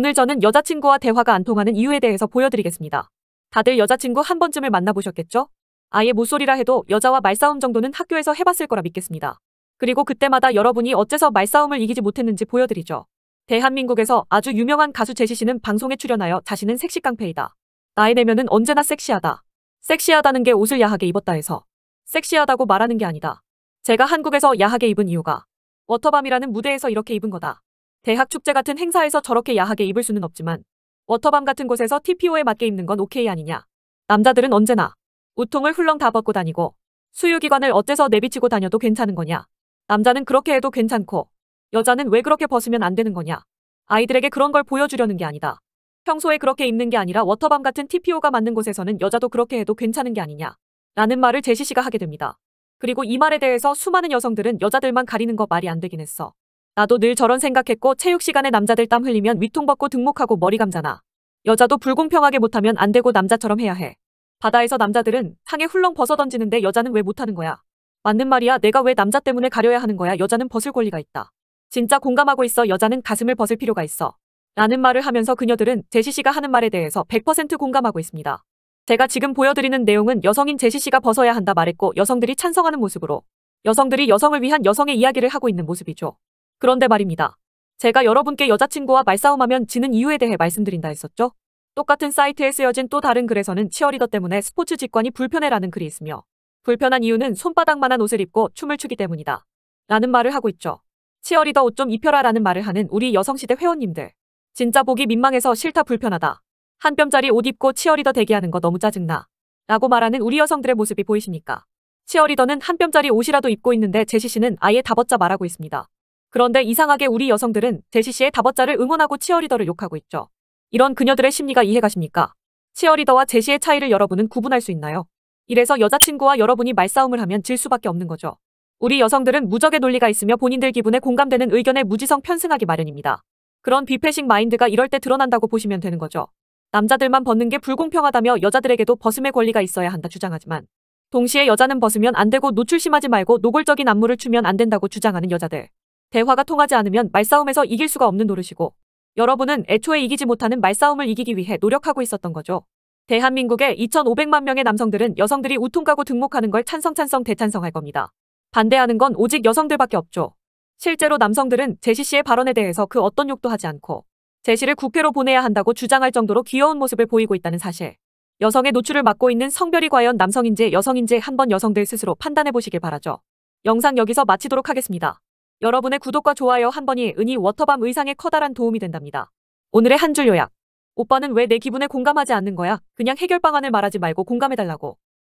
오늘 저는 여자친구와 대화가 안 통하는 이유에 대해서 보여드리겠습니다. 다들 여자친구 한 번쯤을 만나보셨겠죠? 아예 모쏠이라 해도 여자와 말싸움 정도는 학교에서 해봤을 거라 믿겠습니다. 그리고 그때마다 여러분이 어째서 말싸움을 이기지 못했는지 보여드리죠. 대한민국에서 아주 유명한 가수 제시 씨는 방송에 출연하여 자신은 섹시 깡패이다. 나의 내면은 언제나 섹시하다. 섹시하다는 게 옷을 야하게 입었다 해서 섹시하다고 말하는 게 아니다. 제가 한국에서 야하게 입은 이유가 워터밤이라는 무대에서 이렇게 입은 거다. 대학 축제 같은 행사에서 저렇게 야하게 입을 수는 없지만 워터밤 같은 곳에서 TPO에 맞게 입는 건 오케이 아니냐. 남자들은 언제나 우통을 훌렁 다 벗고 다니고 수유기관을 어째서 내비치고 다녀도 괜찮은 거냐. 남자는 그렇게 해도 괜찮고 여자는 왜 그렇게 벗으면 안 되는 거냐. 아이들에게 그런 걸 보여주려는 게 아니다. 평소에 그렇게 입는 게 아니라 워터밤 같은 TPO가 맞는 곳에서는 여자도 그렇게 해도 괜찮은 게 아니냐. 라는 말을 제시 씨가 하게 됩니다. 그리고 이 말에 대해서 수많은 여성들은 여자들만 가리는 거 말이 안 되긴 했어. 나도 늘 저런 생각했고 체육 시간에 남자들 땀 흘리면 위통받고 등목하고 머리 감잖아. 여자도 불공평하게 못하면 안 되고 남자처럼 해야 해. 바다에서 남자들은 상에 훌렁 벗어던지는데 여자는 왜 못하는 거야. 맞는 말이야 내가 왜 남자 때문에 가려야 하는 거야 여자는 벗을 권리가 있다. 진짜 공감하고 있어 여자는 가슴을 벗을 필요가 있어. 라는 말을 하면서 그녀들은 제시 씨가 하는 말에 대해서 100% 공감하고 있습니다. 제가 지금 보여드리는 내용은 여성인 제시 씨가 벗어야 한다 말했고 여성들이 찬성하는 모습으로 여성들이 여성을 위한 여성의 이야기를 하고 있는 모습이죠. 그런데 말입니다. 제가 여러분께 여자친구와 말싸움하면 지는 이유에 대해 말씀드린다 했었죠? 똑같은 사이트에 쓰여진 또 다른 글에서는 치어리더 때문에 스포츠 직관이 불편해라는 글이 있으며 불편한 이유는 손바닥만한 옷을 입고 춤을 추기 때문이다. 라는 말을 하고 있죠. 치어리더 옷 좀 입혀라 라는 말을 하는 우리 여성시대 회원님들. 진짜 보기 민망해서 싫다 불편하다. 한 뼘짜리 옷 입고 치어리더 대기하는 거 너무 짜증나. 라고 말하는 우리 여성들의 모습이 보이십니까? 치어리더는 한 뼘짜리 옷이라도 입고 있는데 제시 씨는 아예 다벗자 말하고 있습니다. 그런데 이상하게 우리 여성들은 제시 씨의 다버자를 응원하고 치어리더를 욕하고 있죠. 이런 그녀들의 심리가 이해가십니까? 치어리더와 제시의 차이를 여러분은 구분할 수 있나요? 이래서 여자친구와 여러분이 말싸움을 하면 질 수밖에 없는 거죠. 우리 여성들은 무적의 논리가 있으며 본인들 기분에 공감되는 의견에 무지성 편승하기 마련입니다. 그런 비패식 마인드가 이럴 때 드러난다고 보시면 되는 거죠. 남자들만 벗는 게 불공평하다며 여자들에게도 벗음의 권리가 있어야 한다 주장하지만 동시에 여자는 벗으면 안 되고 노출 심하지 말고 노골적인 안무를 추면 안 된다고 주장하는 여자들. 대화가 통하지 않으면 말싸움에서 이길 수가 없는 노릇이고 여러분은 애초에 이기지 못하는 말싸움을 이기기 위해 노력하고 있었던 거죠. 대한민국의 2,500만 명의 남성들은 여성들이 우통가고 등록하는 걸 찬성찬성 대찬성할 겁니다. 반대하는 건 오직 여성들밖에 없죠. 실제로 남성들은 제시 씨의 발언에 대해서 그 어떤 욕도 하지 않고 제시를 국회로 보내야 한다고 주장할 정도로 귀여운 모습을 보이고 있다는 사실. 여성의 노출을 막고 있는 성별이 과연 남성인지 여성인지 한번 여성들 스스로 판단해 보시길 바라죠. 영상 여기서 마치도록 하겠습니다. 여러분의 구독과 좋아요 한 번이 은희 워터밤 의상에 커다란 도움이 된답니다. 오늘의 한 줄 요약. 오빠는 왜 내 기분에 공감하지 않는 거야? 그냥 해결 방안을 말하지 말고 공감해달라고.